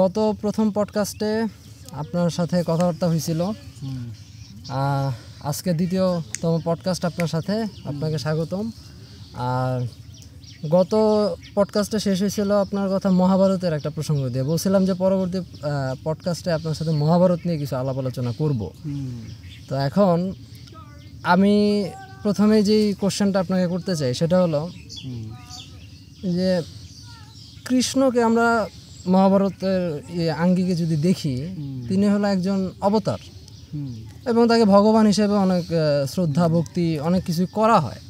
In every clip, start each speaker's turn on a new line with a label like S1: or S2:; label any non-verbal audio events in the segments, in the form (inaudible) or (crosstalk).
S1: গত প্রথম পডকাস্টে আপনার সাথে কথাবার্তা হয়েছিল আজকে দ্বিতীয়তম পডকাস্ট আপনার সাথে আপনাকে স্বাগতম আর গত পডকাস্টে শেষ হয়েছিল আপনার কথা মহাভারতের একটা প্রসঙ্গ দিয়ে বলছিলাম যে পরবর্তী পডকাস্টে আপনার সাথে মহাভারত নিয়ে কিছু আলাপ আলোচনা করব তো এখন আমি প্রথমে যেই কোশ্চেনটা আপনাকে করতে চাই সেটা হলো যে কৃষ্ণকে আমরা মহাভারতের আঙ্গিকে যদি দেখি তিনি হলো একজন অবতার এবং তাকে ভগবান হিসেবে অনেক শ্রদ্ধা ভক্তি অনেক কিছু করা হয়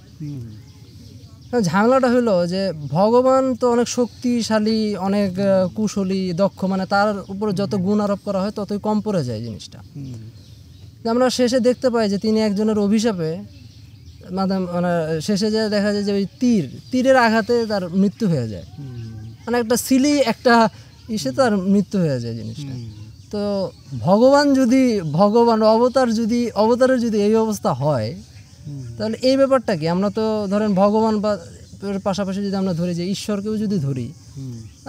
S1: ঝামেলাটা হলো যে ভগবান তো অনেক শক্তিশালী অনেক কুশলী দক্ষ মানে তার উপর যত গুণ আরোপ করা হয় ততই কম পড়ে যায় জিনিসটা আমরা শেষে দেখতে পাই যে তিনি একজনের অভিশাপে মাধ্যম মানে শেষে যে দেখা যায় যে ওই তীর তীরের আঘাতে তার মৃত্যু হয়ে যায় মানে একটা সিলি একটা ইসে তো আর মৃত্যু হয়ে যায় জিনিসটা তো ভগবান যদি ভগবান অবতার যদি অবতারের যদি এই অবস্থা হয় তাহলে এই ব্যাপারটা কি আমরা তো ধরেন ভগবান বা পাশাপাশি যদি আমরা ধরি যে ঈশ্বরকেও যদি ধরি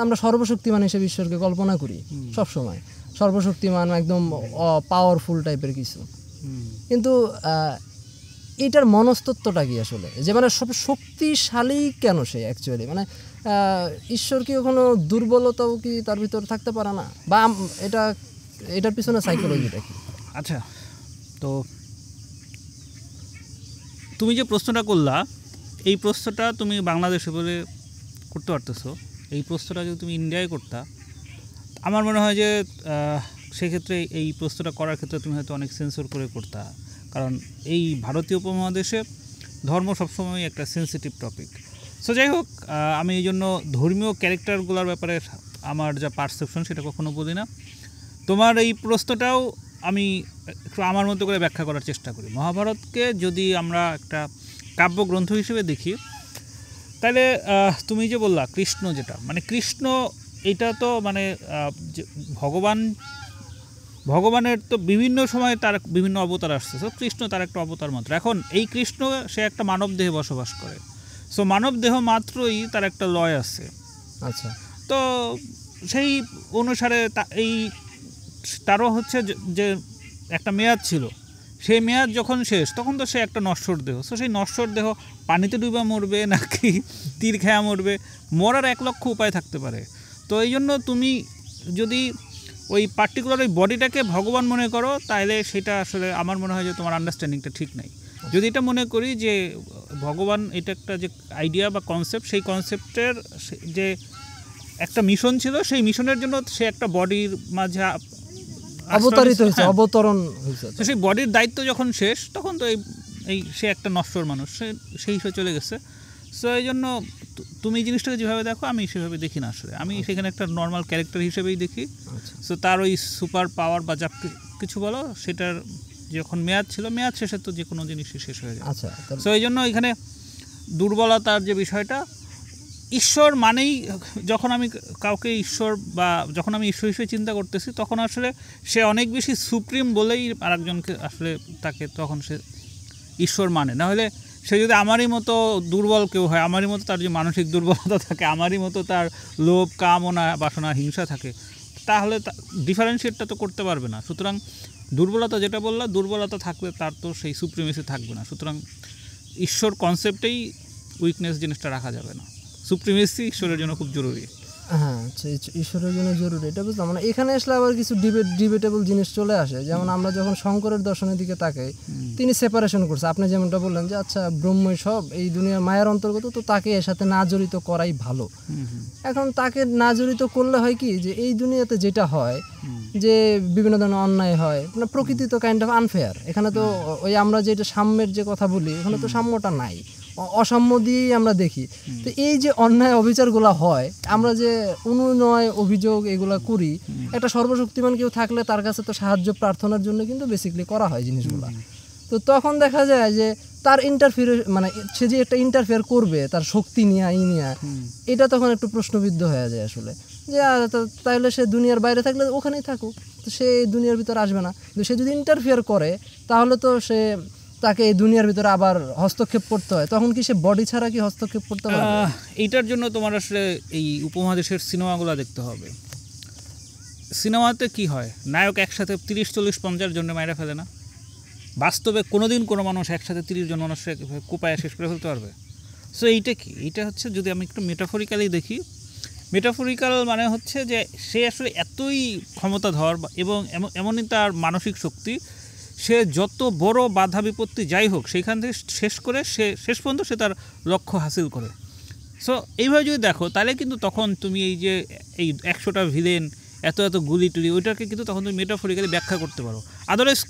S1: আমরা সর্বশক্তিমান হিসেবে ঈশ্বরকে কল্পনা করি সব সময় সর্বশক্তিমান একদম পাওয়ারফুল টাইপের কিছু কিন্তু এটার মনস্তত্বটা কি আসলে যে মানে সব শক্তিশালী কেন সে অ্যাকচুয়ালি মানে ঈশ্বর কি কখনো দুর্বলতাও কি তার ভিতরে থাকতে পারে না বা এটা এটার পিছনে সাইকোলজিটা
S2: কি আচ্ছা তো তুমি যে প্রশ্নটা করলা এই প্রশ্নটা তুমি বাংলাদেশে বলে করতে পারতেছো এই প্রশ্নটা যদি তুমি ইন্ডিয়ায় করতা আমার মনে হয় যে সেক্ষেত্রে এই প্রশ্নটা করার ক্ষেত্রে তুমি হয়তো অনেক সেন্সর করে করতা কারণ এই ভারতীয় উপমহাদেশে ধর্ম সবসময় একটা সেন্সিটিভ টপিক সো যাই হোক আমি এই জন্য ধর্মীয় ক্যারেক্টারগুলোর ব্যাপারে আমার যা পারসেপশন সেটা কখনো বলি না তোমার এই প্রশ্নটাও আমি একটু আমার মতো করে ব্যাখ্যা করার চেষ্টা করি মহাভারতকে যদি আমরা একটা কাব্যগ্রন্থ হিসেবে দেখি তাহলে তুমি যে বললা কৃষ্ণ যেটা মানে কৃষ্ণ এটা তো মানে ভগবান ভগবানের তো বিভিন্ন সময়ে তার বিভিন্ন অবতার আসছে তো কৃষ্ণ তার একটা অবতার মাত্র এখন এই কৃষ্ণ সে একটা মানব দেহে বসবাস করে সো মানব দেহ মাত্রই তার একটা লয় আছে আচ্ছা তো সেই অনুসারে এই তারও হচ্ছে যে একটা মেয়াদ ছিল সেই মেয়াদ যখন শেষ তখন তো সে একটা নশ্বর দেহ সো সেই নশ্বর দেহ পানিতে ডুবা মরবে নাকি তীর খেয়া মরবে মরার এক লক্ষ উপায় থাকতে পারে তো এই জন্য তুমি যদি ওই পার্টিকুলার ওই বডিটাকে ভগবান মনে করো তাহলে সেটা আসলে আমার মনে হয় যে তোমার আন্ডারস্ট্যান্ডিংটা ঠিক নাই আচ্ছা। যদি এটা মনে করি যে ভগবান এটা একটা যে আইডিয়া বা কনসেপ্ট সেই কনসেপ্টের যে একটা মিশন ছিল সেই মিশনের জন্য সে একটা বডির মাঝে
S1: অবতরিত হয়েছে হ্যাঁ। অবতরণ হয়েছে
S2: সেই বডির দায়িত্ব যখন শেষ তখন তো এই এই সে একটা নশ্বর মানুষ সে সেই হিসেবে চলে গেছে সো এই জন্য তুমি জিনিসটাকে যেভাবে দেখো আমি সেভাবে দেখি না আসলে আমি আচ্ছা। সেখানে একটা নর্মাল ক্যারেক্টার হিসেবেই দেখি সো তার ওই সুপার পাওয়ার বা যা কিছু বলো সেটার যখন মেয়াদ ছিল মেয়াদ শেষে তো যে কোনো জিনিসই শেষ হয়ে যায় আচ্ছা তো এই জন্য এখানে দুর্বলতার যে বিষয়টা ঈশ্বর মানেই যখন আমি কাউকে ঈশ্বর বা যখন আমি ঈশ্বর হিসেবে চিন্তা করতেছি তখন আসলে সে অনেক বেশি সুপ্রিম বলেই আরেকজনকে আসলে তাকে তখন সে ঈশ্বর মানে নাহলে সে যদি আমারই মতো দুর্বল কেউ হয় আমারই মতো তার যে মানসিক দুর্বলতা থাকে আমারই মতো তার লোভ কামনা বাসনা হিংসা থাকে তাহলে ডিফারেন্সিয়েটটা তো করতে পারবে না সুতরাং দুর্বলতা যেটা বললাম দুর্বলতা থাকলে তার তো সেই সুপ্রিমেসি থাকবে না সুতরাং ঈশ্বর কনসেপ্টেই উইকনেস জিনিসটা রাখা যাবে না সুপ্রিমেসি ঈশ্বরের জন্য খুব জরুরি
S1: হ্যাঁ ঈশ্বরের জন্য জরুরি এটা বুঝলাম মানে এখানে আসলে আবার কিছু ডিবেট ডিবেটেবল জিনিস চলে আসে যেমন আমরা যখন শঙ্করের দর্শনের দিকে তাকাই তিনি সেপারেশন করছে আপনি যেমনটা বললেন যে আচ্ছা ব্রহ্মই সব এই দুনিয়ার মায়ার অন্তর্গত তো তাকে এর সাথে না জড়িত করাই ভালো এখন তাকে না জড়িত করলে হয় কি যে এই দুনিয়াতে যেটা হয় যে বিভিন্ন ধরনের অন্যায় হয় মানে প্রকৃতি তো কাইন্ড অফ আনফেয়ার এখানে তো ওই আমরা যেটা সাম্যের যে কথা বলি এখানে তো সাম্যটা নাই অসম্মতি আমরা দেখি তো এই যে অন্যায় অবিচারগুলো হয় আমরা যে অনুনয় অভিযোগ এগুলা করি একটা সর্বশক্তিমান কেউ থাকলে তার কাছে তো সাহায্য প্রার্থনার জন্য কিন্তু বেসিকলি করা হয় জিনিসগুলা তো তখন দেখা যায় যে তার ইন্টারফিয়ার মানে সে যে একটা ইন্টারফিয়ার করবে তার শক্তি নিয়ে ই নিয়ে এটা তখন একটু প্রশ্নবিদ্ধ হয়ে যায় আসলে যে আর তাহলে সে দুনিয়ার বাইরে থাকলে ওখানেই থাকুক তো সে দুনিয়ার ভিতর আসবে না তো সে যদি ইন্টারফিয়ার করে তাহলে তো সে তাকে এই দুনিয়ার ভিতরে আবার হস্তক্ষেপ করতে হয় তখন কি সে বডি ছাড়া কি হস্তক্ষেপ করতে পারে
S2: এইটার জন্য তোমার আসলে এই উপমহাদেশের সিনেমাগুলো দেখতে হবে সিনেমাতে কি হয় নায়ক একসাথে তিরিশ চল্লিশ পঞ্চাশ জন্য মায়েরা ফেলে না বাস্তবে কোনোদিন কোনো মানুষ একসাথে তিরিশ জন মানুষ কোপায় শেষ করে ফেলতে পারবে সো এইটা কি এইটা হচ্ছে যদি আমি একটু মেটাফরিক্যালি দেখি মেটাফরিক্যাল মানে হচ্ছে যে সে আসলে এতই ক্ষমতাধর এবং এমনই তার মানসিক শক্তি সে যত বড় বাধা বিপত্তি যাই হোক সেইখান থেকে শেষ করে সে শেষ পর্যন্ত সে তার লক্ষ্য হাসিল করে সো এইভাবে যদি দেখো তাহলে কিন্তু তখন তুমি এই যে এই একশোটা ভিলেন এত এত গুলি টুলি ওইটাকে কিন্তু তখন তুমি মেটাফরিক্যালি ব্যাখ্যা করতে পারো আদারওয়াইজ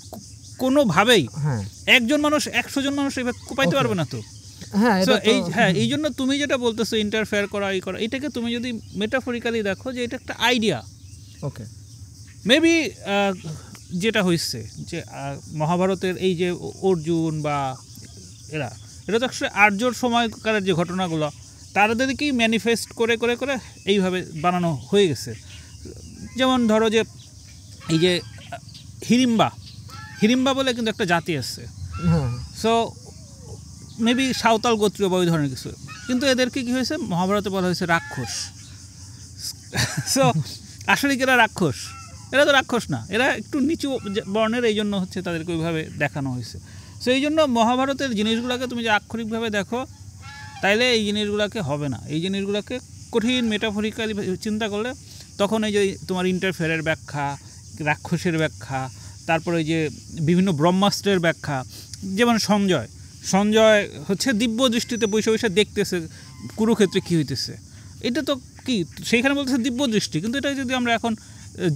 S2: কোনোভাবেই হ্যাঁ। একজন মানুষ একশো জন মানুষ এইভাবে কোপাইতে পারবে না তো
S1: হ্যাঁ এই হ্যাঁ এই
S2: জন্য তুমি যেটা বলতেছো ইন্টারফেয়ার করা এই করা এটাকে তুমি যদি মেটাফরিক্যালি দেখো যে এটা একটা আইডিয়া ওকে মেবি যেটা হয়েছে যে মহাভারতের এই যে অর্জুন বা এরা এটা তো আসলে আর্যর সময়কারের যে ঘটনাগুলো তাদেরকেই ম্যানিফেস্ট করে করে করে এইভাবে বানানো হয়ে গেছে যেমন ধরো যে এই যে হিরিম্বা হিরিম্বা বলে কিন্তু একটা জাতি আছে সো হ্যাঁ। মেবি সাঁওতাল গোত্রীয় বা ওই ধরনের কিছু কিন্তু এদেরকে কী হয়েছে মহাভারতে বলা হয়েছে রাক্ষস সো আসলে কি এরা রাক্ষস এরা তো রাক্ষস না এরা একটু নিচু বর্ণের এই জন্য হচ্ছে তাদেরকে ওইভাবে দেখানো হয়েছে সো এই জন্য মহাভারতের জিনিসগুলোকে তুমি যে আক্ষরিকভাবে দেখো তাইলে এই জিনিসগুলোকে হবে না এই জিনিসগুলোকে কঠিন মেটাফরিক্যালি চিন্তা করলে তখন এই যে তোমার ইন্টারফেয়ারের ব্যাখ্যা রাক্ষসের ব্যাখ্যা তারপরে যে বিভিন্ন ব্রহ্মাস্ত্রের ব্যাখ্যা যেমন সঞ্জয় সঞ্জয় হচ্ছে দিব্য দৃষ্টিতে বৈশা বৈশা দেখতেছে কুরুক্ষেত্রে কী হইতেছে এটা তো কি সেইখানে বলতেছে দিব্য দৃষ্টি কিন্তু এটা যদি আমরা এখন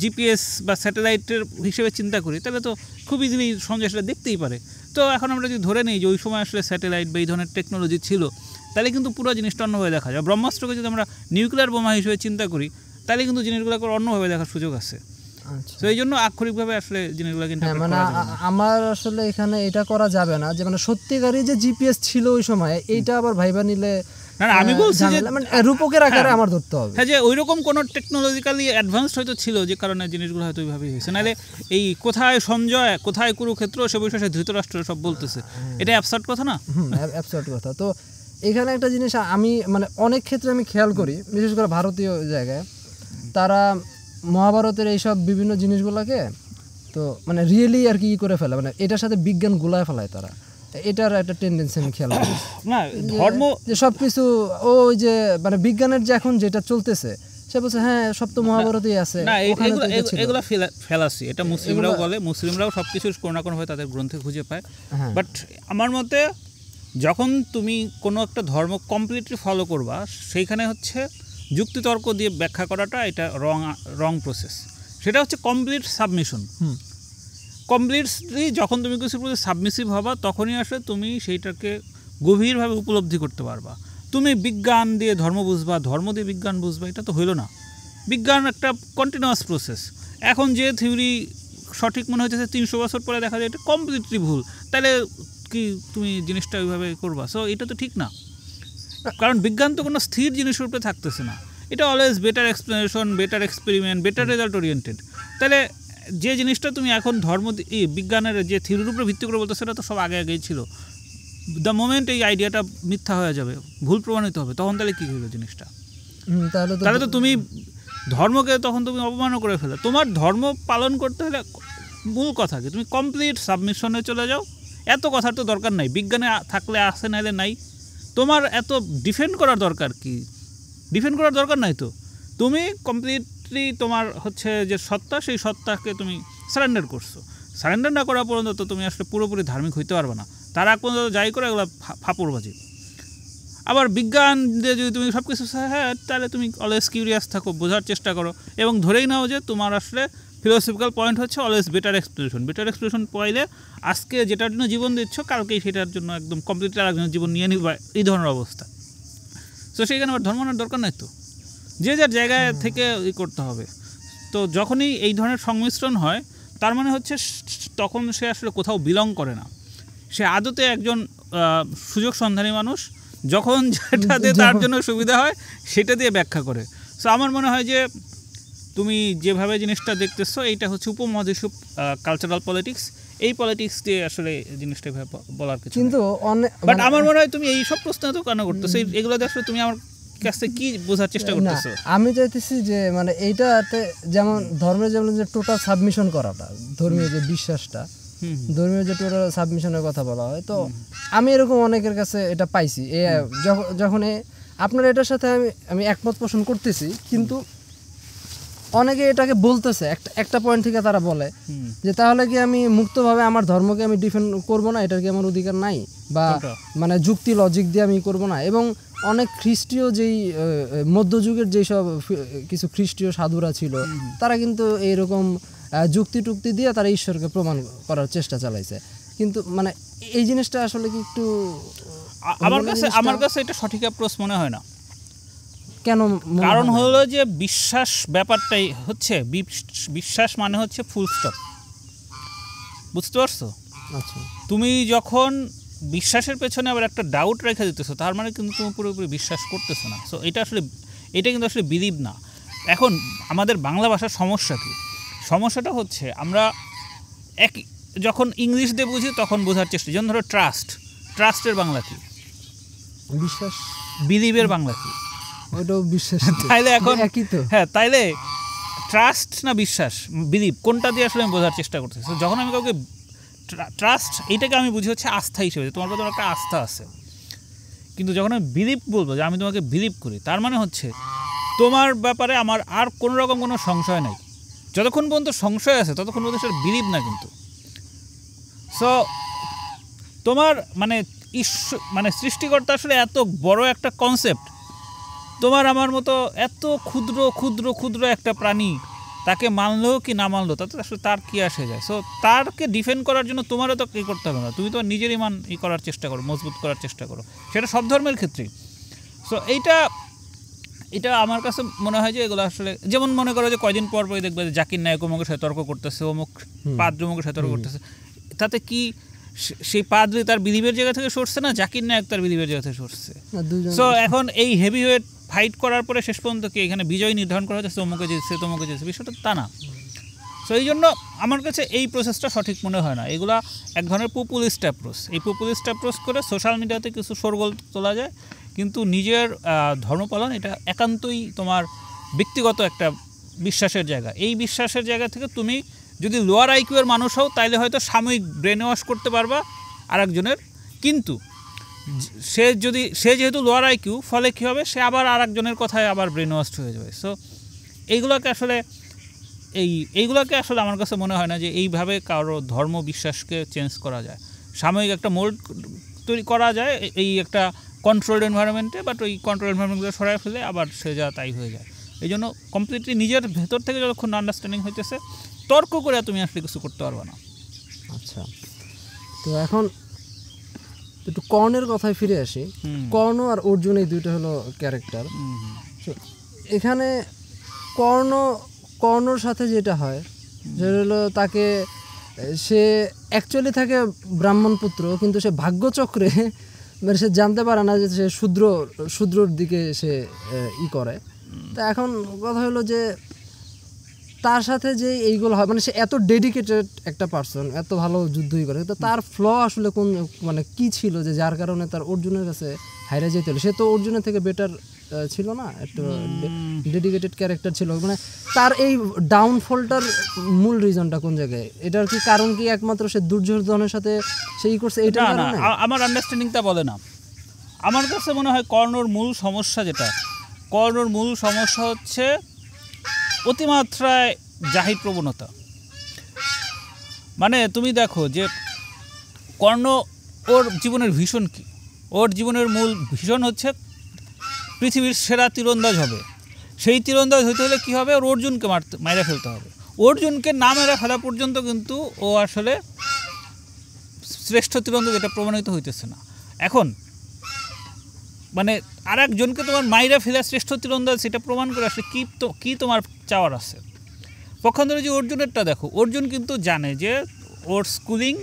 S2: জিপিএস বা স্যাটেলাইটের হিসেবে চিন্তা করি তাহলে তো খুব ইজিলি সঞ্জয় সেটা দেখতেই পারে তো এখন আমরা যদি ধরে নিই যে ওই সময় আসলে স্যাটেলাইট বা এই ধরনের টেকনোলজি ছিল তাহলে কিন্তু পুরো জিনিসটা অন্যভাবে দেখা যায় ব্রহ্মাস্ত্রকে যদি আমরা নিউক্লিয়ার বোমা হিসেবে চিন্তা করি তাহলে কিন্তু জিনিসগুলোকে অন্যভাবে দেখার সুযোগ আছে আচ্ছা। তো এই জন্য আক্ষরিকভাবে আসলে জিনিসগুলো কিন্তু হ্যাঁ, মানে
S1: আমার আসলে এখানে এটা করা যাবে না যে মানে সত্যিকারই যে জিপিএস ছিল ওই সময় এইটা আবার ভাইবা নিলে না আমি হ্যাঁ, বলছি যে মানে রূপকের আকারে হ্যাঁ। আমার ধরতে হবে
S2: হ্যাঁ যে কোনো টেকনোলজিক্যালি অ্যাডভান্সড হয়তো ছিল যে কারণে জিনিসগুলো হয়তো ওইভাবেই হয়েছে নাহলে এই কোথায় সঞ্জয় কোথায় কুরুক্ষেত্র সে বিষয়ে ধৃতরাষ্ট্র সব বলতেছে হ্যাঁ। এটা কথা না
S1: কথা তো এখানে একটা জিনিস আমি মানে অনেক ক্ষেত্রে আমি খেয়াল করি বিশেষ করে ভারতীয় জায়গায় তারা মহাভারতের এইসব বিভিন্ন জিনিসগুলোকে তো মানে রিয়েলি আর কি করে ফেলে মানে এটার সাথে বিজ্ঞান গুলায় ফেলায় তারা এটার একটা টেন্ডেন্সি আমি খেয়াল করি (coughs) না ধর্ম যে সব কিছু ওই যে মানে বিজ্ঞানের যে এখন যেটা চলতেছে সে বলছে হ্যাঁ সব তো মহাভারতেই আছে না এগুলো
S2: ফেলাসি এটা মুসলিমরাও বলে মুসলিমরাও সব কিছু কোনো না কোনোভাবে তাদের গ্রন্থে খুঁজে পায় বাট হ্যাঁ। আমার মতে যখন তুমি কোনো একটা ধর্ম কমপ্লিটলি ফলো করবা সেইখানে হচ্ছে যুক্তিতর্ক দিয়ে ব্যাখ্যা করাটা এটা রং রং প্রসেস সেটা হচ্ছে কমপ্লিট সাবমিশন কমপ্লিটলি যখন তুমি কিছু প্রতি সাবমিসিভ হবা তখনই আসলে তুমি সেইটাকে গভীরভাবে উপলব্ধি করতে পারবা তুমি বিজ্ঞান দিয়ে ধর্ম বুঝবা ধর্ম দিয়ে বিজ্ঞান বুঝবা এটা তো হইলো না বিজ্ঞান একটা কন্টিনিউয়াস প্রসেস এখন যে থিওরি সঠিক মনে হচ্ছে তিনশো বছর পরে দেখা যায় এটা কমপ্লিটলি ভুল তাহলে কি তুমি জিনিসটা ওইভাবে করবা সো এটা তো ঠিক না কারণ বিজ্ঞান তো কোনো স্থির জিনিসের উপরে থাকতেছে না এটা always better explanation better experiment better result oriented তাহলে যে জিনিসটা তুমি এখন ধর্ম বিজ্ঞানের যে থিরুর উপরে ভিত্তি করে বলতো সেটা তো সব আগে আগেই ছিল দ্য মোমেন্ট এই আইডিয়াটা মিথ্যা হয়ে যাবে ভুল প্রমাণিত হবে তখন তাহলে কী হলো জিনিসটা তাহলে তো তুমি ধর্মকে তখন তুমি অপমানও করে ফেলো তোমার ধর্ম পালন করতে হলে মূল কথা কি তুমি কমপ্লিট সাবমিশনে চলে যাও এত কথার তো দরকার নাই বিজ্ঞানে থাকলে আসে নাইলে নাই তোমার এত ডিফেন্ড করার দরকার কি ডিফেন্ড করার দরকার নাই তো তুমি কমপ্লিট কমপ্লিটলি তোমার হচ্ছে যে সত্তা সেই সত্তাকে তুমি সারেন্ডার করছো সারেন্ডার না করা পর্যন্ত তো তুমি আসলে পুরোপুরি ধার্মিক হইতে পারবে না তার আগ পর্যন্ত যাই করে এগুলো ফাপড়বাজি আবার বিজ্ঞান দিয়ে যদি তুমি সব কিছু হ্যাঁ তাহলে তুমি অলওয়েজ কিউরিয়াস থাকো বোঝার চেষ্টা করো এবং ধরেই নাও যে তোমার আসলে ফিলোসফিক্যাল পয়েন্ট হচ্ছে always better exploration better exploration পাইলে আজকে যেটার জন্য জীবন দিচ্ছ কালকেই সেটার জন্য একদম কমপ্লিটলি আরেকজনের জীবন নিয়ে নিবা এই ধরনের অবস্থা তো সেইখানে আবার ধর্ম দরকার নাই তো যে যার জায়গায় থেকে ই করতে হবে তো যখনই এই ধরনের সংমিশ্রণ হয় তার মানে হচ্ছে তখন সে আসলে কোথাও বিলং করে না সে আদতে একজন সুযোগ সন্ধানী মানুষ যখন (laughs) যেটাতে তার জন্য সুবিধা হয় সেটা দিয়ে ব্যাখ্যা করে সো আমার মনে হয় যে তুমি যেভাবে জিনিসটা দেখতেছো এইটা হচ্ছে উপমহাদেশ কালচারাল পলিটিক্স এই পলিটিক্স দিয়ে আসলে জিনিসটা বলার কিছু কিন্তু
S1: বাট মানে আমার মনে
S2: হয় তুমি এই সব প্রশ্ন তো কেন করতেছো এগুলো আসলে তুমি আমার কাছে কি বোঝার চেষ্টা করতেছো
S1: আমি চাইতেছি যে মানে এইটাতে যেমন ধর্মের যেমন যে টোটাল সাবমিশন করাটা ধর্মীয় যে বিশ্বাসটা ধর্মীয় যে টোটাল সাবমিশনের কথা বলা হয় তো আমি এরকম অনেকের কাছে এটা পাইছি এ যখন আপনার এটার সাথে আমি আমি একমত পোষণ করতেছি কিন্তু অনেকে এটাকে বলতেছে একটা একটা পয়েন্ট থেকে তারা বলে যে তাহলে কি আমি মুক্তভাবে আমার ধর্মকে আমি ডিফেন্ড করবো না এটার কি আমার অধিকার নাই বা মানে যুক্তি লজিক দিয়ে আমি করব না এবং অনেক খ্রিস্টীয় যেই মধ্যযুগের যেই সব কিছু খ্রিস্টীয় সাধুরা ছিল তারা কিন্তু এইরকম যুক্তি টুক্তি দিয়ে তারা ঈশ্বরকে প্রমাণ করার চেষ্টা চালাইছে কিন্তু মানে এই জিনিসটা আসলে কি একটু আমার কাছে আমার কাছে এটা
S2: সঠিক অ্যাপ্রোচ মনে হয় না
S1: কেন কারণ হলো
S2: যে বিশ্বাস ব্যাপারটাই হচ্ছে বিশ্বাস মানে হচ্ছে ফুল স্টপ বুঝতে পারছো আচ্ছা তুমি যখন বিশ্বাসের পেছনে আবার একটা ডাউট রেখে দিতেছো তার মানে কিন্তু তুমি পুরোপুরি বিশ্বাস করতেছো না সো এটা আসলে এটা কিন্তু আসলে বিলিভ না এখন আমাদের বাংলা ভাষার সমস্যা কী সমস্যাটা হচ্ছে আমরা এক যখন ইংলিশ দিয়ে বুঝি তখন বোঝার চেষ্টা যেমন ধরো ট্রাস্ট ট্রাস্টের বাংলা কী বিশ্বাস বিলিভের বাংলা
S1: কী ওটাও বিশ্বাস তাইলে এখন একই
S2: তো হ্যাঁ তাইলে ট্রাস্ট না বিশ্বাস বিলিভ কোনটা দিয়ে আসলে আমি বোঝার চেষ্টা করতেছি যখন আমি কাউকে ট্রাস্ট এটাকে আমি বুঝি হচ্ছে আস্থা হিসেবে তোমার প্রতি একটা আস্থা আছে কিন্তু যখন আমি বিলিভ বলবো যে আমি তোমাকে বিলিভ করি তার মানে হচ্ছে তোমার ব্যাপারে আমার আর কোনো রকম কোনো সংশয় নাই যতক্ষণ পর্যন্ত সংশয় আছে ততক্ষণ পর্যন্ত সেটা বিলিভ না কিন্তু সো তোমার মানে ঈশ্ব মানে সৃষ্টিকর্তা আসলে এত বড় একটা কনসেপ্ট তোমার আমার মতো এত ক্ষুদ্র ক্ষুদ্র ক্ষুদ্র একটা প্রাণী তাকে মানলো কি না মানলো তাতে আসলে তার কি আসে যায় সো তারকে ডিফেন্ড করার জন্য তোমারও তো কী করতে হবে না তুমি তো নিজেরই মান ই করার চেষ্টা করো মজবুত করার চেষ্টা করো সেটা সব ধর্মের ক্ষেত্রেই সো এইটা এটা আমার কাছে মনে হয় যে এগুলো আসলে যেমন মনে করো যে কয়দিন পর পরই দেখবে যে জাকির নায়ক অমুকের সাথে তর্ক করতেছে অমুক পাদ্র অমুকের সাথে তর্ক করতেছে তাতে কি সেই পাদ্রি তার বিধিবের জায়গা থেকে সরছে না জাকির নায়ক তার বিধিবের জায়গা থেকে সরছে সো এখন এই হেভি ওয়েট ফাইট করার পরে শেষ পর্যন্ত কি এখানে বিজয় নির্ধারণ করা হয়েছে তমুকে জিতছে তমুকে জিতছে বিষয়টা তা না সো এই জন্য আমার কাছে এই প্রসেসটা সঠিক মনে হয় না এগুলো এক ধরনের পপুলিস্ট অ্যাপ্রোচ এই পপুলিস্ট অ্যাপ্রোচ করে সোশ্যাল মিডিয়াতে কিছু সরগোল তোলা যায় কিন্তু নিজের ধর্মপালন এটা একান্তই তোমার ব্যক্তিগত একটা বিশ্বাসের জায়গা এই বিশ্বাসের জায়গা থেকে তুমি যদি লোয়ার আইকিউয়ের মানুষ হও তাইলে হয়তো সাময়িক ব্রেন ওয়াশ করতে পারবা আরেকজনের কিন্তু সে যদি সে যেহেতু লোয়ার আইকিউ ফলে কী হবে সে আবার আর একজনের কথায় আবার ব্রেন ওয়াস্ট হয়ে যাবে সো এইগুলোকে আসলে এই এইগুলোকে আসলে আমার কাছে মনে হয় না যে এইভাবে কারো ধর্ম বিশ্বাসকে চেঞ্জ করা যায় সাময়িক একটা মোল্ড তৈরি করা যায় এই একটা কন্ট্রোলড এনভায়রনমেন্টে বাট ওই কন্ট্রোল এনভায়রনমেন্টগুলো সরাই ফেলে আবার সে যা তাই হয়ে যায় এই জন্য কমপ্লিটলি নিজের ভেতর থেকে যতক্ষণ আন্ডারস্ট্যান্ডিং হইতেছে তর্ক করে তুমি আসলে কিছু করতে পারবে না
S1: আচ্ছা তো এখন একটু কর্ণের কথায় ফিরে আসি কর্ণ আর অর্জুন এই দুইটা হলো ক্যারেক্টার এখানে কর্ণ কর্ণর সাথে যেটা হয় যেটা হলো তাকে সে অ্যাকচুয়ালি থাকে ব্রাহ্মণ পুত্র কিন্তু সে ভাগ্যচক্রে মানে সে জানতে পারে না যে সে শূদ্র শূদ্রর দিকে সে ই করে তা এখন কথা হলো যে তার সাথে যে এইগুলো হয় মানে সে এত ডেডিকেটেড একটা পার্সন এত ভালো যুদ্ধই করে তো তার ফ্ল আসলে কোন মানে কি ছিল যে যার কারণে তার অর্জুনের কাছে হাইরে যেতে হলো সে তো অর্জুনের থেকে বেটার ছিল না একটু ডেডিকেটেড ক্যারেক্টার ছিল মানে তার এই ডাউনফলটার মূল রিজনটা কোন জায়গায় এটার কি কারণ কি একমাত্র সে দুর্যোধনের সাথে সেই করছে এটা
S2: আমার আন্ডারস্ট্যান্ডিংটা বলে না আমার কাছে মনে হয় কর্ণর মূল সমস্যা যেটা কর্ণর মূল সমস্যা হচ্ছে অতিমাত্রায় জাহির প্রবণতা মানে তুমি দেখো যে কর্ণ ওর জীবনের ভীষণ কি ওর জীবনের মূল ভীষণ হচ্ছে পৃথিবীর সেরা তীরন্দাজ হবে সেই তীরন্দাজ হতে হলে কী হবে ওর অর্জুনকে মারতে মেরে ফেলতে হবে অর্জুনকে না মেরে ফেলা পর্যন্ত কিন্তু ও আসলে শ্রেষ্ঠ তীরন্দাজ এটা প্রমাণিত হইতেছে না এখন মানে আর একজনকে তোমার মাইরা ফেলা শ্রেষ্ঠ তীরন্দাজ সেটা প্রমাণ করে আসলে কী তো কী তোমার চাওয়ার আছে পক্ষান্তরে যে অর্জুনেরটা দেখো অর্জুন কিন্তু জানে যে ওর স্কুলিং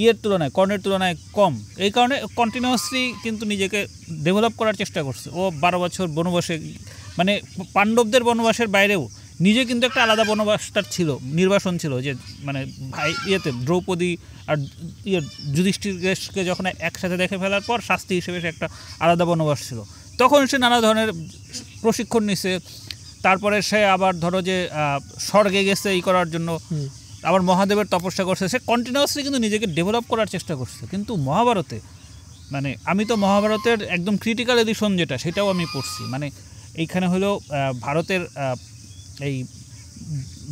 S2: ইয়ের তুলনায় কর্ণের তুলনায় কম এই কারণে কন্টিনিউয়াসলি কিন্তু নিজেকে ডেভেলপ করার চেষ্টা করছে ও বারো বছর বনবাসে মানে পাণ্ডবদের বনবাসের বাইরেও নিজে কিন্তু একটা আলাদা বনবাসটা ছিল নির্বাসন ছিল যে মানে ভাই ইয়েতে দ্রৌপদী আর ইয়ে যুধিষ্ঠিরকে যখন একসাথে দেখে ফেলার পর শাস্তি হিসেবে সে একটা আলাদা বনবাস ছিল তখন সে নানা ধরনের প্রশিক্ষণ নিছে তারপরে সে আবার ধরো যে স্বর্গে গেছে এই করার জন্য আবার মহাদেবের তপস্যা করছে সে কন্টিনিউয়াসলি কিন্তু নিজেকে ডেভেলপ করার চেষ্টা করছে কিন্তু মহাভারতে মানে আমি তো মহাভারতের একদম ক্রিটিক্যাল এডিশন যেটা সেটাও আমি পড়ছি মানে এইখানে হলো ভারতের এই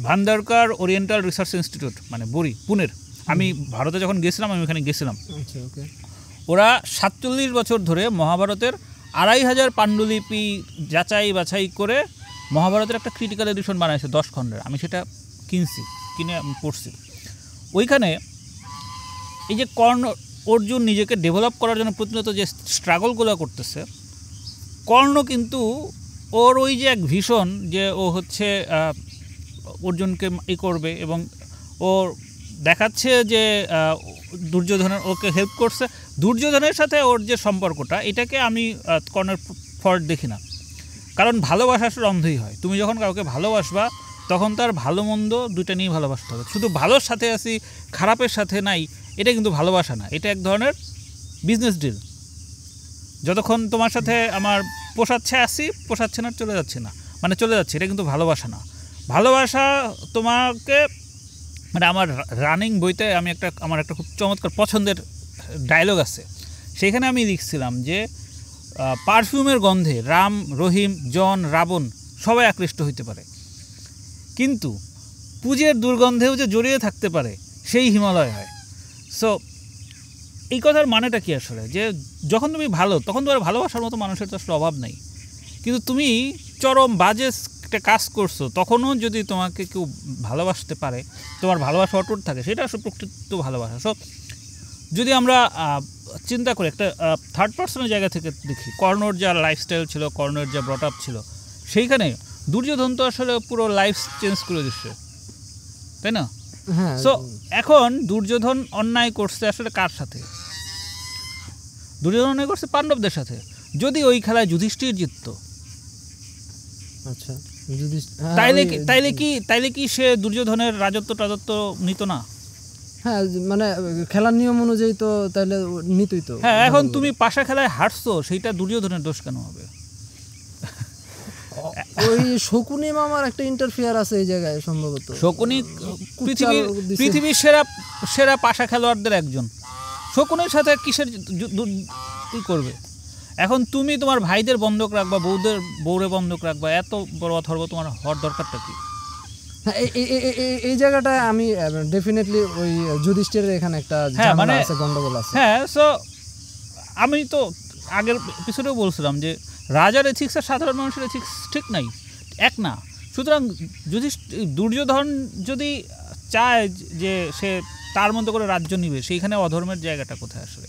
S2: ভান্দারকার ওরিয়েন্টাল রিসার্চ ইনস্টিটিউট মানে বুড়ি পুনের আমি ভারতে যখন গেছিলাম আমি ওখানে গেছিলাম আচ্ছা, ওরা সাতচল্লিশ বছর ধরে মহাভারতের আড়াই হাজার পাণ্ডুলিপি যাচাই বাছাই করে মহাভারতের একটা ক্রিটিক্যাল এডিশন বানাইছে দশ খণ্ডের আমি সেটা কিনছি কিনে আমি পড়ছি ওইখানে এই যে কর্ণ অর্জুন নিজেকে ডেভেলপ করার জন্য প্রতিনিয়ত যে স্ট্রাগলগুলো করতেছে কর্ণ কিন্তু ওর ওই যে এক ভীষণ যে ও হচ্ছে অর্জুনকে ই করবে এবং ও দেখাচ্ছে যে দুর্যোধনের ওকে হেল্প করছে দুর্যোধনের সাথে ওর যে সম্পর্কটা এটাকে আমি কর্ণের ফল্ট দেখি না কারণ ভালোবাসা আসলে অন্ধই হয় তুমি যখন কাউকে ভালোবাসবা তখন তার ভালো মন্দ দুইটা নিয়েই ভালোবাসতে হবে শুধু ভালোর সাথে আছি খারাপের সাথে নাই এটা কিন্তু ভালোবাসা না এটা এক ধরনের বিজনেস ডিল যতক্ষণ তোমার সাথে আমার পোষাচ্ছে আসি পোষাচ্ছে না চলে যাচ্ছে না মানে চলে যাচ্ছে এটা কিন্তু ভালোবাসা না ভালোবাসা তোমাকে মানে আমার রানিং বইতে আমি একটা আমার একটা খুব চমৎকার পছন্দের ডায়লগ আছে সেখানে আমি লিখছিলাম যে পারফিউমের গন্ধে রাম রহিম জন রাবণ সবাই আকৃষ্ট হইতে পারে কিন্তু পুজের দুর্গন্ধেও যে জড়িয়ে থাকতে পারে সেই হিমালয় হয় সো এই কথার মানেটা কি আসলে যে যখন তুমি ভালো তখন তোমার ভালোবাসার মতো মানুষের তো আসলে অভাব নেই কিন্তু তুমি চরম বাজে একটা কাজ করছো তখনও যদি তোমাকে কেউ ভালোবাসতে পারে তোমার ভালোবাসা অটুট থাকে সেটা আসলে প্রকৃত ভালোবাসা সব যদি আমরা চিন্তা করি একটা থার্ড পার্সনের জায়গা থেকে দেখি কর্ণর যা লাইফস্টাইল ছিল কর্ণর যা ব্রট আপ ছিল সেইখানে দুর্যোধন তো আসলে পুরো লাইফ চেঞ্জ করে দিচ্ছে তাই না সো হ্যাঁ। এখন দুর্যোধন অন্যায় করছে আসলে কার সাথে দুর্যোধনে করছে পাণ্ডবদের সাথে যদি ওই খেলায় যুধিষ্ঠির জিতত আচ্ছা হ্যাঁ, তাইলে কি তাইলে কি তাইলে কি সে দুর্যোধনের রাজত্ব টাজত্ব নিত না
S1: হ্যাঁ মানে খেলার নিয়ম অনুযায়ী তো নিতই তো হ্যাঁ এখন তুমি
S2: পাশা খেলায় হারছো সেইটা দুর্যোধনের দোষ কেন হবে
S1: ওই শকুনি মামার একটা ইন্টারফিয়ার আছে এই জায়গায় সম্ভবত
S2: শকুনি পৃথিবীর পৃথিবীর সেরা সেরা পাশা খেলোয়াড়দের একজন শকুনের সাথে কিসের তুই করবে এখন তুমি তোমার ভাইদের বন্ধক রাখবা বৌদের বউরে বন্ধক রাখবা এত বড় অথর্ব তোমার হওয়ার দরকারটা কি
S1: হ্যাঁ, এই জায়গাটা আমি ডেফিনেটলি ওই যুধিষ্ঠিরের এখানে একটা হ্যাঁ, মানে আছে গন্ডগোল
S2: আছে হ্যাঁ সো আমি তো আগের পিছনেও বলছিলাম যে রাজার এথিক্স আর সাধারণ মানুষের এথিক্স ঠিক নাই এক না সুতরাং যুধিষ্ঠ দুর্যোধন যদি চায় যে সে তার মতো করে রাজ্য নিবে সেইখানে অধর্মের জায়গাটা কোথায় আসলে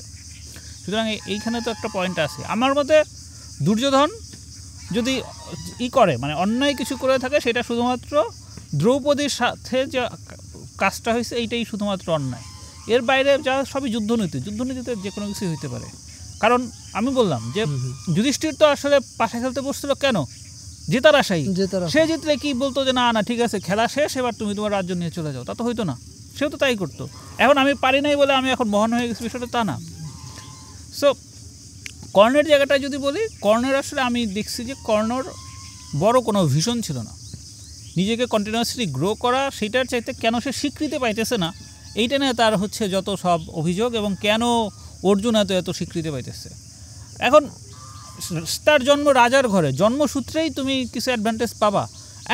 S2: সুতরাং এইখানে তো একটা পয়েন্ট আছে আমার মতে দুর্যোধন যদি ই করে মানে অন্যায় কিছু করে থাকে সেটা শুধুমাত্র দ্রৌপদীর সাথে যে কাজটা হয়েছে এইটাই শুধুমাত্র অন্যায় এর বাইরে যা সবই যুদ্ধনীতি যুদ্ধনীতিতে যে কোনো কিছুই হইতে পারে কারণ আমি বললাম যে যুধিষ্ঠির তো আসলে পাশে খেলতে বসছিল কেন জেতার আশাই সে জিতলে কি বলতো যে না না ঠিক আছে খেলা শেষ এবার তুমি তোমার রাজ্য নিয়ে চলে যাও তা তো হইতো না সেও তো তাই করতো এখন আমি পারি নাই বলে আমি এখন মহান হয়ে গেছি বিষয়টা তা না সো কর্ণের জায়গাটায় যদি বলি কর্ণের আসলে আমি দেখছি যে কর্ণর বড় কোনো ভিশন ছিল না নিজেকে কন্টিনিউয়াসলি গ্রো করা সেটার চাইতে কেন সে স্বীকৃতি পাইতেছে না এইটা নিয়ে তার হচ্ছে যত সব অভিযোগ এবং কেন অর্জুন এত এত স্বীকৃতি পাইতেছে এখন তার জন্ম রাজার ঘরে জন্মসূত্রেই তুমি কিছু অ্যাডভান্টেজ পাবা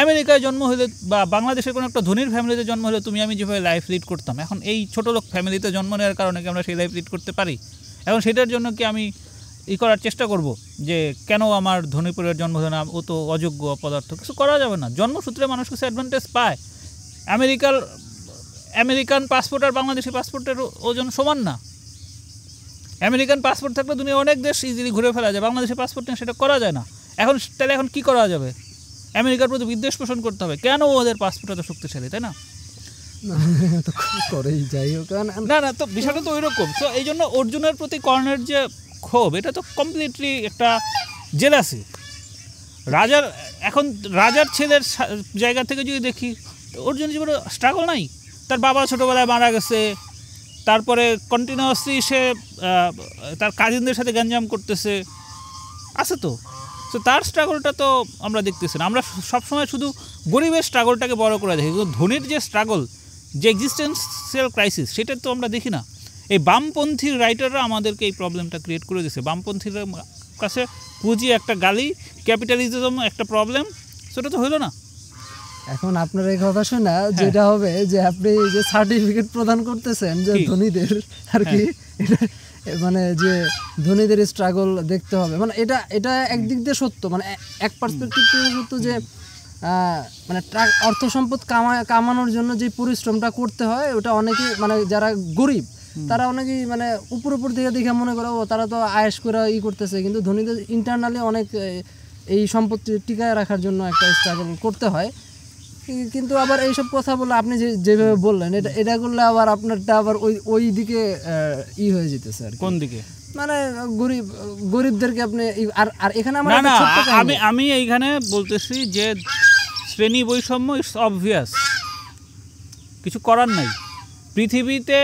S2: আমেরিকায় জন্ম হলে বা বাংলাদেশের কোনো একটা ধনির ফ্যামিলিতে জন্ম হলে তুমি আমি যেভাবে লাইফ লিড করতাম এখন এই ছোটো লোক ফ্যামিলিতে জন্ম নেওয়ার কারণে কি আমরা সেই লাইফ লিড করতে পারি এখন সেটার জন্য কি আমি ই করার চেষ্টা করব যে কেন আমার ধনী পরিবার জন্ম হলো না ও তো অযোগ্য পদার্থ কিছু করা যাবে না জন্মসূত্রে মানুষ কিছু অ্যাডভান্টেজ পায় আমেরিকার আমেরিকান পাসপোর্ট আর বাংলাদেশি পাসপোর্টের ওজন সমান না আমেরিকান পাসপোর্ট থাকলে দুনিয়া অনেক দেশ ইজিলি ঘুরে ফেলা যায় বাংলাদেশের পাসপোর্ট নিয়ে সেটা করা যায় না এখন তাহলে এখন কি করা যাবে আমেরিকার প্রতি বিদ্বেষ পোষণ করতে হবে কেন ওদের পাসপোর্ট এত শক্তিশালী তাই না করেই যাই হোক না না তো বিষয়টা তো ওইরকম তো এই জন্য অর্জুনের প্রতি কর্ণের যে ক্ষোভ এটা তো কমপ্লিটলি একটা জেলাসি রাজার এখন রাজার ছেলের জায়গা থেকে যদি দেখি অর্জুন জীবনে স্ট্রাগল নাই তার বাবা ছোটোবেলায় মারা গেছে তারপরে কন্টিনিউয়াসলি সে তার কাজিনদের সাথে গ্যাঞ্জাম করতেছে আছে তো তো তার স্ট্রাগলটা তো আমরা দেখতেছি না আমরা সবসময় শুধু গরিবের স্ট্রাগলটাকে বড় করে দেখি কিন্তু ধনির যে স্ট্রাগল যে এক্সিস্টেন্সিয়াল ক্রাইসিস সেটা তো আমরা দেখি না এই বামপন্থী রাইটাররা আমাদেরকে এই প্রবলেমটা ক্রিয়েট করে দিয়েছে বামপন্থীর কাছে পুঁজি একটা গালি ক্যাপিটালিজম একটা প্রবলেম সেটা তো হলো না
S1: এখন আপনার এই কথা শোনা যেটা হ্যাঁ। হবে যে আপনি যে সার্টিফিকেট প্রদান করতেছেন যে ধনীদের আর কি হ্যাঁ। মানে যে ধনীদের স্ট্রাগল দেখতে হবে মানে এটা এটা একদিক দিয়ে সত্য মানে এক পার্সপেক্টিভ থেকে সত্য যে মানে অর্থ সম্পদ কামা কামানোর জন্য যে পরিশ্রমটা করতে হয় ওটা অনেকে মানে যারা গরিব তারা অনেকেই মানে উপর উপর দিকে দেখে মনে করে ও তারা তো আয়েস করে ই করতেছে কিন্তু ধনীদের ইন্টারনালি অনেক এই সম্পত্তি টিকায় রাখার জন্য একটা স্ট্রাগল করতে হয় কিন্তু আবার এইসব কথা বলে আপনি যেভাবে বললেন এটা এটা করলে আবার আপনারটা আবার ওই ওই দিকে ই হয়ে যেতেছে আর কোন দিকে মানে গরিব গরিবদেরকে আপনি আর আর এখানে আমার না আমি
S2: আমি এইখানে বলতেছি যে শ্রেণী বৈষম্য ইটস অবভিয়াস কিছু করার নাই পৃথিবীতে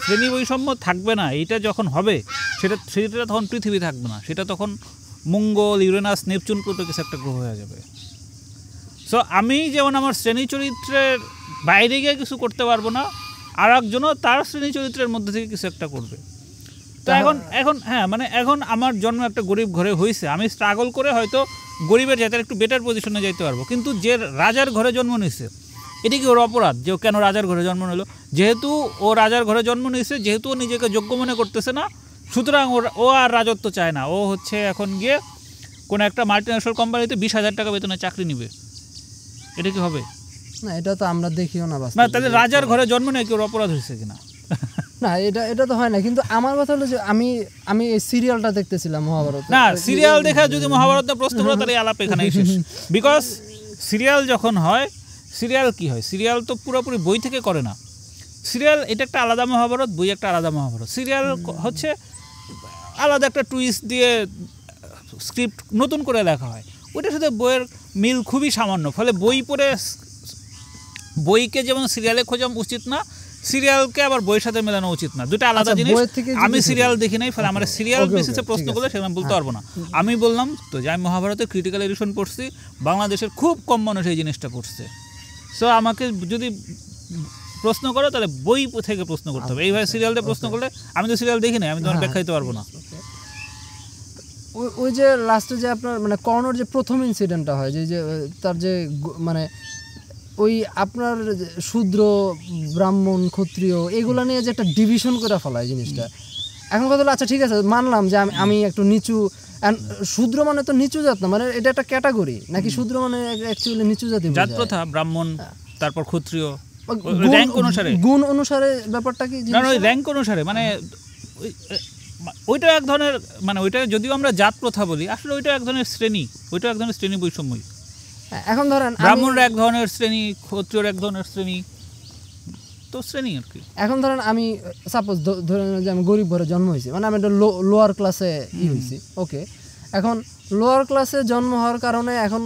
S2: শ্রেণী বৈষম্য থাকবে না এটা যখন হবে সেটা সেটা তখন পৃথিবী থাকবে না সেটা তখন মঙ্গল ইউরেনাস নেপচুন কত কিছু একটা গ্রহ হয়ে যাবে সো আমি যেমন আমার শ্রেণী চরিত্রের বাইরে গিয়ে কিছু করতে পারবো না আর একজনও তার শ্রেণী চরিত্রের মধ্যে থেকে কিছু একটা করবে তো এখন এখন হ্যাঁ মানে এখন আমার জন্ম একটা গরিব ঘরে হয়েছে আমি স্ট্রাগল করে হয়তো গরিবের যাতে একটু বেটার পজিশনে যাইতে পারবো কিন্তু যে রাজার ঘরে জন্ম নিয়েছে এটা কি ওর অপরাধ যে কেন রাজার ঘরে জন্ম নিল যেহেতু ও রাজার ঘরে জন্ম নিয়েছে যেহেতু ও নিজেকে যোগ্য মনে করতেছে না সুতরাং ওর ও আর রাজত্ব চায় না ও হচ্ছে এখন গিয়ে কোনো একটা মাল্টিন্যাশনাল কোম্পানিতে বিশ হাজার টাকা বেতনে চাকরি নিবে এটা কি হবে
S1: না এটা তো আমরা দেখিও না বাস্তব
S2: তাহলে রাজার ঘরে জন্ম নেয় কেউ অপরাধ হয়েছে কিনা
S1: না এটা এটা তো হয় না কিন্তু আমার কথা হলো যে আমি আমি এই সিরিয়ালটা দেখতেছিলাম মহাভারত না সিরিয়াল দেখা
S2: যদি মহাভারত প্রশ্ন করে তাহলে আলাপ এখানে শেষ বিকজ (laughs) সিরিয়াল যখন হয় সিরিয়াল কি হয় সিরিয়াল তো পুরোপুরি বই থেকে করে না সিরিয়াল এটা একটা আলাদা মহাভারত বই একটা আলাদা মহাভারত সিরিয়াল হচ্ছে আলাদা একটা টুইস্ট দিয়ে স্ক্রিপ্ট নতুন করে লেখা হয় ওটা শুধু বইয়ের মিল খুবই সামান্য ফলে বই পড়ে বইকে যেমন সিরিয়ালে খোঁজা উচিত না সিরিয়ালকে আবার বইয়ের সাথে মেলানো উচিত না দুটা আলাদা আচ্ছা, জিনিস আমি সিরিয়াল দেখি নাই ফলে আমার সিরিয়াল বেসিসে প্রশ্ন করলে সেখানে বলতে হ্যাঁ। পারবো না আমি বললাম তো যে আমি মহাভারতের ক্রিটিক্যাল এডিশন পড়ছি বাংলাদেশের খুব কম মানুষ এই জিনিসটা পড়ছে সো আমাকে যদি প্রশ্ন করো তাহলে বই থেকে প্রশ্ন করতে হবে আচ্ছা, এইভাবে সিরিয়ালটা আচ্ছা, প্রশ্ন করলে আমি তো সিরিয়াল দেখি নাই আমি তোমার হ্যাঁ, ব্যাখ্যা দিতে পারবো না
S1: ওই যে লাস্টে যে আপনার মানে কর্ণর যে প্রথম ইনসিডেন্টটা হয় যে যে তার যে মানে ওই আপনার শূদ্র ব্রাহ্মণ ক্ষত্রিয় এগুলো নিয়ে যে একটা ডিভিশন করে ফেলায় জিনিসটা এখন কথা হলো আচ্ছা ঠিক আছে মানলাম যে আমি আমি একটু নিচু শূদ্র মানে তো নিচু জাত না মানে এটা একটা ক্যাটাগরি নাকি শূদ্র মানে অ্যাকচুয়ালি নিচু জাতি জাত প্রথা
S2: ব্রাহ্মণ হ্যাঁ। তারপর
S1: ক্ষত্রিয় র্যাঙ্ক অনুসারে গুণ অনুসারে ব্যাপারটা কি র্যাঙ্ক অনুসারে মানে
S2: হ্যাঁ। ওইটা এক ধরনের মানে ওইটা যদিও আমরা জাত প্রথা বলি আসলে ওইটা এক ধরনের শ্রেণী ওইটা এক ধরনের শ্রেণী বৈষম্যই
S1: হ্যাঁ, এখন ধরেন ব্রাহ্মণরা এক
S2: ধরনের শ্রেণী ক্ষত্রিয়র এক ধরনের শ্রেণী তো শ্রেণী আর কি
S1: এখন ধরেন আমি সাপোজ ধরেন যে আমি গরিব ঘরে জন্ম হয়েছি মানে আমি একটা লোয়ার ক্লাসে ই হয়েছি ওকে এখন লোয়ার ক্লাসে জন্ম হওয়ার কারণে এখন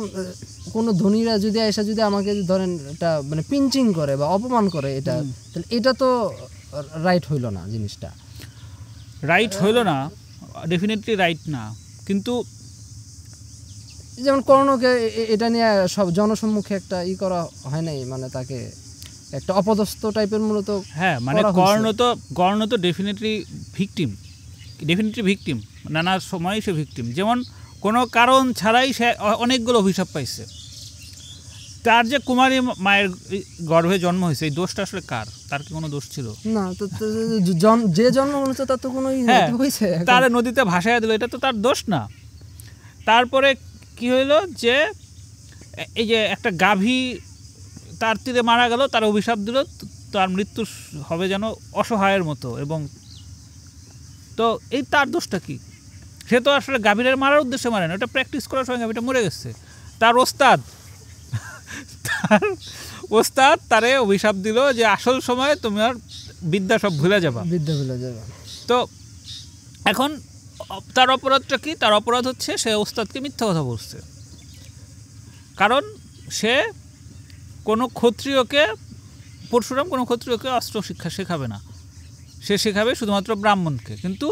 S1: কোনো ধনীরা যদি এসে যদি আমাকে ধরেন এটা মানে পিঞ্চিং করে বা অপমান করে এটা তাহলে এটা তো রাইট হইল না জিনিসটা
S2: রাইট হইল না ডেফিনেটলি রাইট না কিন্তু
S1: যেমন করোনাকে এটা নিয়ে সব জনসম্মুখে একটা ই করা হয় নাই মানে তাকে একটা অপদস্থ টাইপের মূলত হ্যাঁ মানে কর্ণ
S2: তো কর্ণ তো ডেফিনেটলি ভিকটিম ডেফিনেটলি ভিকটিম নানা সময় সে ভিকটিম যেমন কোনো কারণ ছাড়াই সে অনেকগুলো অভিশাপ পাইছে তার যে কুমারী মায়ের গর্ভে জন্ম হয়েছে এই দোষটা আসলে কার তার কি কোনো দোষ ছিল
S1: না তো যে জন্ম হয়েছে তার তো কোনো হ্যাঁ, হয়েছে তার
S2: নদীতে ভাসায় দিল এটা তো তার দোষ না তারপরে কি হইলো যে এই যে একটা গাভী তার তীরে মারা গেল তার অভিশাপ দিল তার মৃত্যু হবে যেন অসহায়ের মতো এবং তো এই তার দোষটা কি সে তো আসলে গাভীরের মারার উদ্দেশ্যে মারে না ওটা প্র্যাকটিস করার সময় গাভীটা মরে গেছে তার ওস্তাদ ওস্তাদ তারে অভিশাপ দিল যে আসল সময় তুমি আর বিদ্যা সব ভুলে যাবা বিদ্যা ভুলে যাবা তো এখন তার অপরাধটা কি তার অপরাধ হচ্ছে সে ওস্তাদকে মিথ্যা কথা বলছে কারণ সে কোনো ক্ষত্রিয়কে পরশুরাম কোনো ক্ষত্রিয়কে অস্ত্র শিক্ষা শেখাবে না সে শেখাবে শুধুমাত্র ব্রাহ্মণকে কিন্তু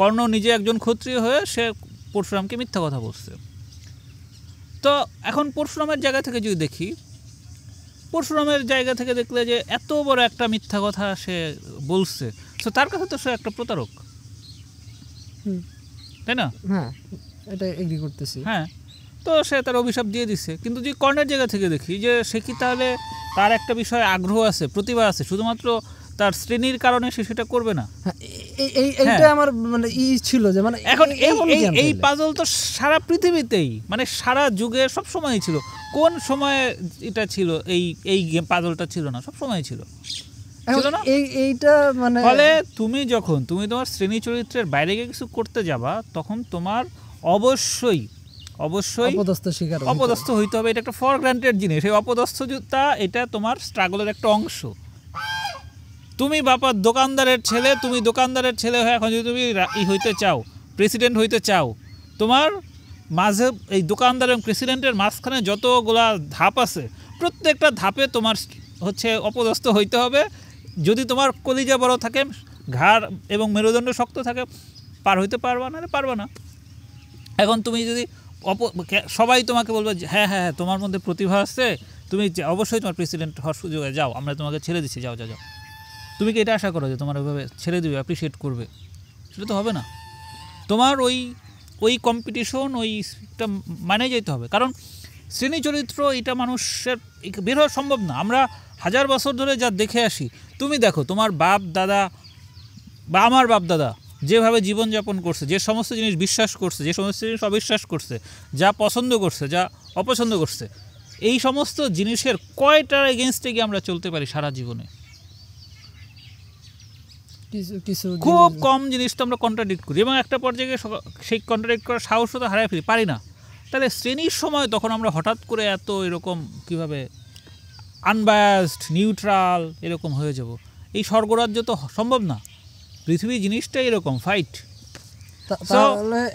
S2: কর্ণ নিজে একজন ক্ষত্রিয় হয়ে সে পরশুরামকে মিথ্যা কথা বলছে তো এখন পরশুরামের জায়গা থেকে যদি দেখি পরশুরামের জায়গা থেকে দেখলে যে এত বড় একটা মিথ্যা কথা সে বলছে তো তার কাছে তো সে একটা প্রতারক
S1: তাই না হ্যাঁ এটা এগ্রি করতেছি হ্যাঁ
S2: তো সে তার অভিশাপ দিয়ে দিছে কিন্তু যদি কর্ণের জায়গা থেকে দেখি যে সে কি তাহলে তার একটা বিষয়ে আগ্রহ আছে প্রতিভা আছে শুধুমাত্র তার শ্রেণীর কারণে সে সেটা করবে না হ্যাঁ,
S1: হ্যাঁ। আমার মানে ই ছিল যে মানে এখন এই
S2: পাজল তো সারা পৃথিবীতেই মানে সারা যুগে সব সময়ই ছিল কোন সময়ে এটা ছিল এই এই পাদলটা ছিল না সব সময় ছিল মানে ফলে তুমি যখন তুমি তোমার শ্রেণী চরিত্রের বাইরে গিয়ে কিছু করতে যাবা তখন তোমার অবশ্যই অবশ্যই
S1: অপদস্থ অপদস্থ
S2: হইতে হবে এটা একটা ফর গ্রান্টেড জিনিস এই অপদস্থতা এটা তোমার স্ট্রাগলের একটা অংশ তুমি বাপার দোকানদারের ছেলে তুমি দোকানদারের ছেলে হয়ে এখন যদি তুমি ই হইতে চাও প্রেসিডেন্ট হইতে চাও তোমার মাঝে এই দোকানদার এবং প্রেসিডেন্টের মাঝখানে যতগুলা ধাপ আছে প্রত্যেকটা ধাপে তোমার হচ্ছে অপদস্থ হইতে হবে যদি তোমার কলিজা বড় থাকে ঘাড় এবং মেরুদণ্ড শক্ত থাকে পার হইতে পারবা না পারবা না এখন তুমি যদি অপ সবাই তোমাকে বলবে হ্যাঁ হ্যাঁ হ্যাঁ তোমার মধ্যে প্রতিভা আছে তুমি অবশ্যই তোমার প্রেসিডেন্ট হওয়ার সুযোগে যাও আমরা তোমাকে ছেড়ে দিচ্ছি যাও যাও যাও তুমি কি এটা আশা করো যে তোমার ওইভাবে ছেড়ে দেবে অ্যাপ্রিসিয়েট করবে সেটা তো হবে না তোমার ওই ওই কম্পিটিশন ওইটা মানে যেতে হবে কারণ শ্রেণী চরিত্র এটা মানুষের বের হওয়া সম্ভব না আমরা হাজার বছর ধরে যা দেখে আসি তুমি দেখো তোমার বাপ দাদা বা আমার বাপ দাদা যেভাবে জীবনযাপন করছে যে সমস্ত জিনিস বিশ্বাস করছে যে সমস্ত জিনিস অবিশ্বাস করছে যা পছন্দ করছে যা অপছন্দ করছে এই সমস্ত জিনিসের কয়টার এগেনস্টে গিয়ে আমরা চলতে পারি সারা জীবনে খুব কম জিনিস তো আমরা কন্ট্রাডিক্ট করি এবং একটা পর্যায়ে সেই কন্ট্রাডিক্ট করার সাহসও তো হারাই ফেলি পারি না তাহলে শ্রেণীর সময় তখন আমরা হঠাৎ করে এত এরকম কিভাবে আনবায়াসড নিউট্রাল এরকম হয়ে যাব এই স্বর্গরাজ্য তো সম্ভব না পৃথিবী জিনিসটাই এরকম ফাইট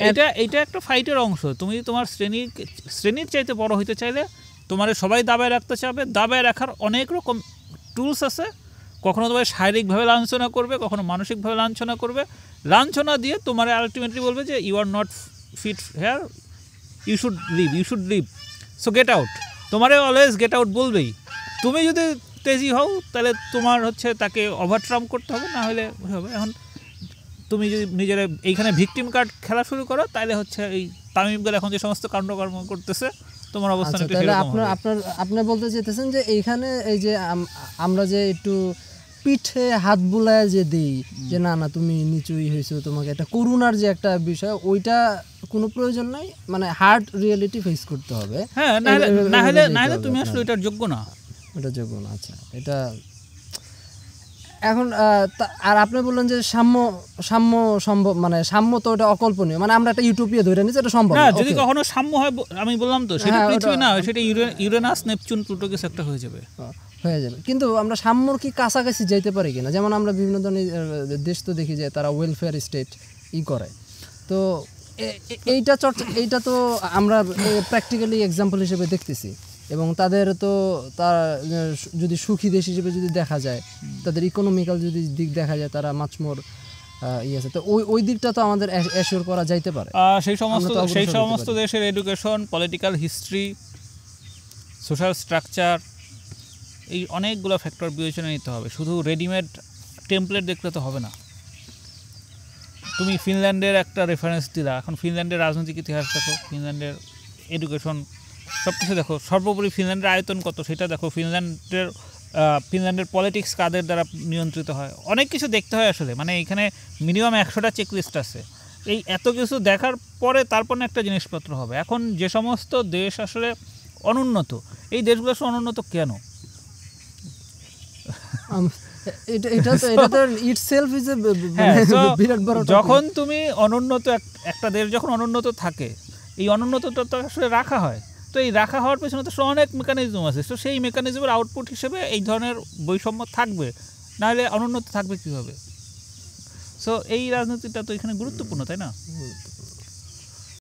S2: এটা এটা একটা ফাইটের অংশ তুমি তোমার শ্রেণীর শ্রেণীর চাইতে বড় হইতে চাইলে তোমার সবাই দাবায় রাখতে চাবে দাবায় রাখার অনেক রকম টুলস আছে কখনো তোমার শারীরিকভাবে লাঞ্ছনা করবে কখনো মানসিকভাবে লাঞ্ছনা করবে লাঞ্ছনা দিয়ে তোমার আলটিমেটলি বলবে যে you are not fit here you should leave you should leave so get out তোমারে অলওয়েজ গেট আউট বলবেই তুমি যদি তেজি হও তাহলে তোমার হচ্ছে তাকে ওভারট্রাম করতে হবে না হলে হবে এখন তুমি যদি নিজের এইখানে ভিকটিম কার্ড খেলা শুরু করো তাহলে হচ্ছে এই তামিমগুলো এখন যে সমস্ত কাণ্ডকর্ম
S1: করতেছে তোমার অবস্থান আচ্ছা, আপনার আপনার আপনি বলতে চাইতেছেন যে এইখানে এই যে আমরা যে একটু পিঠে হাত বুলায় যে দেই যে না না তুমি নিচুই হয়েছো তোমাকে একটা করুণার যে একটা বিষয় ওইটা কোনো প্রয়োজন নাই মানে হার্ড রিয়েলিটি ফেস করতে হবে হ্যাঁ তুমি আসলে এটার যোগ্য না এটা যোগ্য না আচ্ছা এটা এখন আর আপনি বললেন যে সাম্য সাম্য সম্ভব মানে সাম্য তো ওটা অকল্পনীয় মানে আমরা একটা ইউটোপিয়া ধরে নিচ্ছি এটা সম্ভব না যদি
S2: কখনো সাম্য হয় আমি বললাম তো সেটা হ্যাঁ, পৃথিবী না সেটা ইউরেনাস নেপচুন প্লুটোকে একটা হয়ে যাবে
S1: হয়ে যাবে কিন্তু আমরা সাম্যর কি কাছাকাছি যেতে পারি কিনা যেমন আমরা বিভিন্ন ধরনের দেশ তো দেখি যে তারা ওয়েলফেয়ার স্টেট ই করে তো এইটা চর্চা এইটা তো আমরা প্র্যাকটিক্যালি এক্সাম্পল হিসেবে দেখতেছি এবং তাদের তো তার যদি সুখী দেশ হিসেবে যদি দেখা যায় তাদের ইকোনমিক্যাল যদি দিক দেখা যায় তারা মাছমোর আছে তো ওই ওই দিকটা তো আমাদের অ্যাসিওর করা যাইতে পারে
S2: সেই সমস্ত সেই সমস্ত দেশের education political history social structure এই অনেকগুলো ফ্যাক্টর বিবেচনা নিতে হবে শুধু রেডিমেড টেমপ্লেট দেখলে তো হবে না তুমি ফিনল্যান্ডের একটা রেফারেন্স দিলা এখন ফিনল্যান্ডের রাজনৈতিক ইতিহাস দেখো ফিনল্যান্ডের এডুকেশন সব কিছু দেখো সর্বোপরি ফিনল্যান্ডের আয়তন কত সেটা দেখো ফিনল্যান্ডের ফিনল্যান্ডের পলিটিক্স কাদের দ্বারা নিয়ন্ত্রিত হয় অনেক কিছু দেখতে হয় আসলে মানে এখানে মিনিমাম একশোটা চেকলিস্ট আছে এই এত কিছু দেখার পরে তারপর একটা জিনিসপত্র হবে এখন যে সমস্ত দেশ আসলে অনুন্নত এই দেশগুলো আসলে অনুন্নত কেন যখন তুমি অনুন্নত একটা দেশ যখন অনুন্নত থাকে এই অনুন্নতটা তো আসলে রাখা হয় তো এই রাখা হওয়ার পেছনে তো অনেক মেকানিজম আছে তো সেই মেকানিজমের আউটপুট হিসেবে এই ধরনের বৈষম্য থাকবে নাহলে অনুন্নত থাকবে কীভাবে সো এই রাজনীতিটা তো এখানে গুরুত্বপূর্ণ তাই না